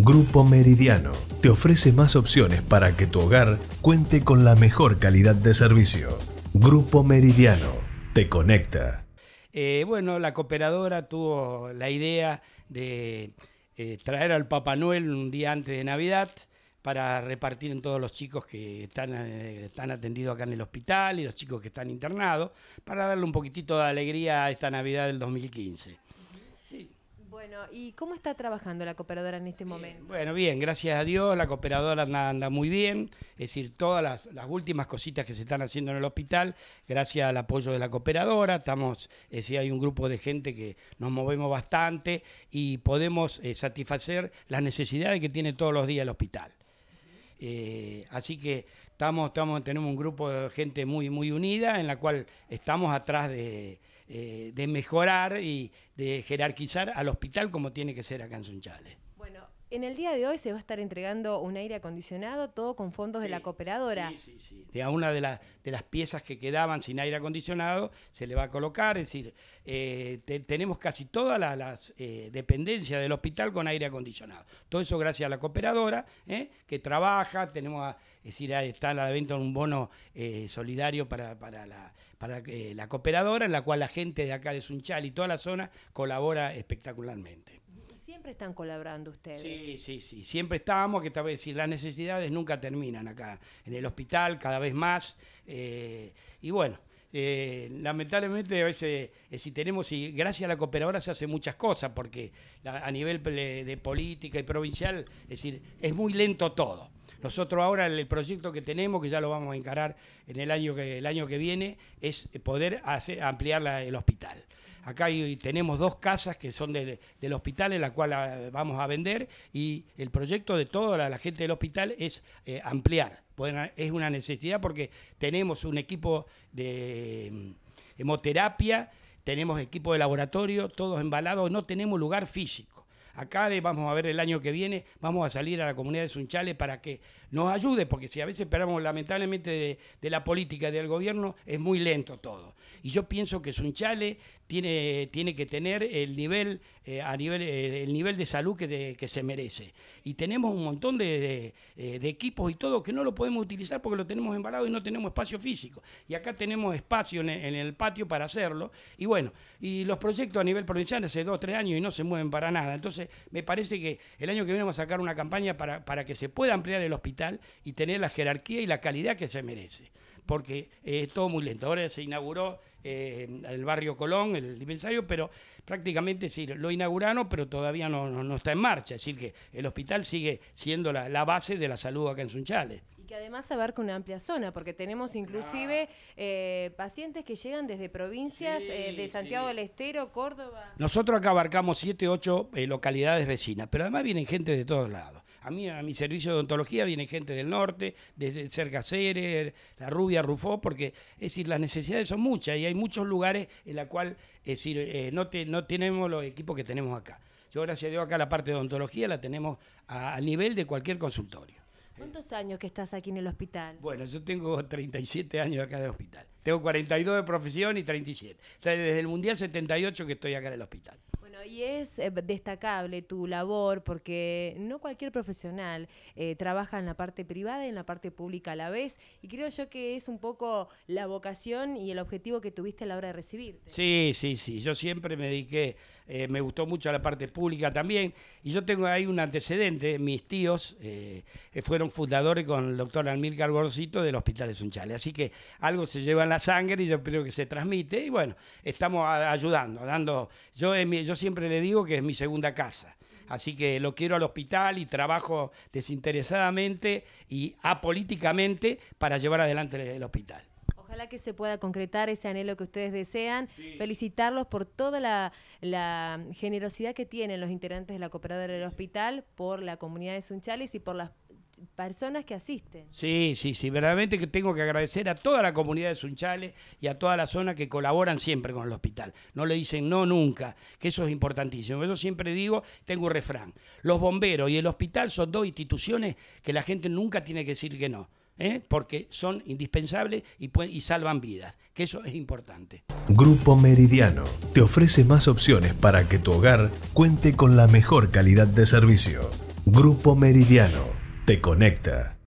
Grupo Meridiano te ofrece más opciones para que tu hogar cuente con la mejor calidad de servicio. Grupo Meridiano te conecta. Eh, bueno, la cooperadora tuvo la idea de eh, traer al Papá Noel un día antes de Navidad para repartir en todos los chicos que están, eh, están atendidos acá en el hospital y los chicos que están internados, para darle un poquitito de alegría a esta Navidad del 2015. Bueno, ¿y cómo está trabajando la cooperadora en este momento? bueno, bien, gracias a Dios, la cooperadora anda, muy bien, es decir, todas las, las, últimas cositas que se están haciendo en el hospital, gracias al apoyo de la cooperadora, estamos, es decir, hay un grupo de gente que nos movemos bastante y podemos eh, satisfacer las necesidades que tiene todos los días el hospital. Eh, así que estamos, tenemos un grupo de gente muy, muy unida en la cual estamos atrás de eh, de mejorar y de jerarquizar al hospital como tiene que ser acá en Sunchales. En el día de hoy se va a estar entregando un aire acondicionado, todo con fondos de la cooperadora. Sí, sí, sí. De a una de, las piezas que quedaban sin aire acondicionado se le va a colocar, es decir, eh, tenemos casi todas las, eh, dependencias del hospital con aire acondicionado. Todo eso gracias a la cooperadora eh, que trabaja, tenemos, es decir, está a la venta de un bono solidario para, para la, para la cooperadora, en la cual la gente de acá de Sunchal y toda la zona colabora espectacularmente. Siempre están colaborando ustedes. Sí, sí, sí. Siempre estábamos, que tal vez si las necesidades nunca terminan acá, en el hospital, cada vez más. Eh, y bueno, eh, lamentablemente a veces eh, si tenemos y gracias a la cooperadora se hace muchas cosas porque a nivel de, política y provincial es decir es muy lento todo nosotros ahora el, proyecto que tenemos que ya lo vamos a encarar en el año que el año que viene es poder hacer, ampliar el hospital Acá y tenemos dos casas que son del, hospital, en la cual ah, vamos a vender, y el proyecto de toda la, gente del hospital es eh, ampliar. es una necesidad porque tenemos un equipo de mm, hemoterapia, tenemos equipo de laboratorio, todos embalados, no tenemos lugar físico acá, vamos a ver el año que viene, vamos a salir a la comunidad de Sunchales para que nos ayude, porque si a veces esperamos lamentablemente de, la política del gobierno, es muy lento todo. Y yo pienso que Sunchales tiene, tiene que tener el nivel, eh, a nivel, eh, el nivel de salud que, se merece. Y tenemos un montón eh, de, equipos y todo que no lo podemos utilizar porque lo tenemos embalado y no tenemos espacio físico. Y acá tenemos espacio en, el patio para hacerlo. Y bueno, y los proyectos a nivel provincial hace dos, tres años y no se mueven para nada. Entonces, me parece que el año que viene vamos a sacar una campaña para, que se pueda ampliar el hospital y tener la jerarquía y la calidad que se merece porque eh, es todo muy lento. Ahora se inauguró eh, el barrio Colón, el dispensario, pero prácticamente sí, lo inauguraron, pero todavía no, está en marcha. Es decir, que el hospital sigue siendo la, la base de la salud acá en Sunchales que además abarca una amplia zona, porque tenemos inclusive eh, pacientes que llegan desde provincias eh, de Santiago del Estero, Córdoba. Nosotros acá abarcamos siete ocho eh, localidades vecinas, pero además vienen gente de todos lados. A mí, a mi servicio de odontología, viene gente del norte, desde cerca Ceres, La Rubia, Rufó, porque es decir, las necesidades son muchas y hay muchos lugares en la cual es decir, no, no tenemos los equipos que tenemos acá. Yo, gracias a Dios, acá la parte de odontología la tenemos al nivel de cualquier consultorio. ¿Cuántos años que estás aquí en el hospital? Bueno, yo tengo 37 años acá de hospital. Tengo 42 de profesión y 37. O sea, desde el Mundial 78 que estoy acá en el hospital. Bueno, y es eh, destacable tu labor porque no cualquier profesional eh, trabaja en la parte privada y en la parte pública a la vez. Y creo yo que es un poco la vocación y el objetivo que tuviste a la hora de recibirte. Sí, sí, sí. Yo siempre me dediqué, eh, me gustó mucho la parte pública también. Y yo tengo ahí un antecedente. Mis tíos fueron fundadores con el doctor Almir Carborcito del Hospital de Sunchales. Así que algo se lleva en la sangre y yo creo que se transmite. Y bueno, estamos ayudando, dando. Yo, yo siempre le digo que es mi segunda casa. Así que lo quiero al hospital y trabajo desinteresadamente y apolíticamente para llevar adelante el hospital. Ojalá que se pueda concretar ese anhelo que ustedes desean. Felicitarlos por toda la, la, generosidad que tienen los integrantes de la cooperadora del hospital, por la comunidad de Sunchales y por las personas que asisten. Sí, sí, sí, verdaderamente que tengo que agradecer a toda la comunidad de Sunchales y a toda la zona que colaboran siempre con el hospital. No le dicen no nunca, que eso es importantísimo. Eso siempre digo, tengo un refrán. Los bomberos y el hospital son dos instituciones que la gente nunca tiene que decir que no. ¿eh? porque son indispensables y, y salvan vidas, que eso es importante. Grupo Meridiano te ofrece más opciones para que tu hogar cuente con la mejor calidad de servicio. Grupo Meridiano te conecta.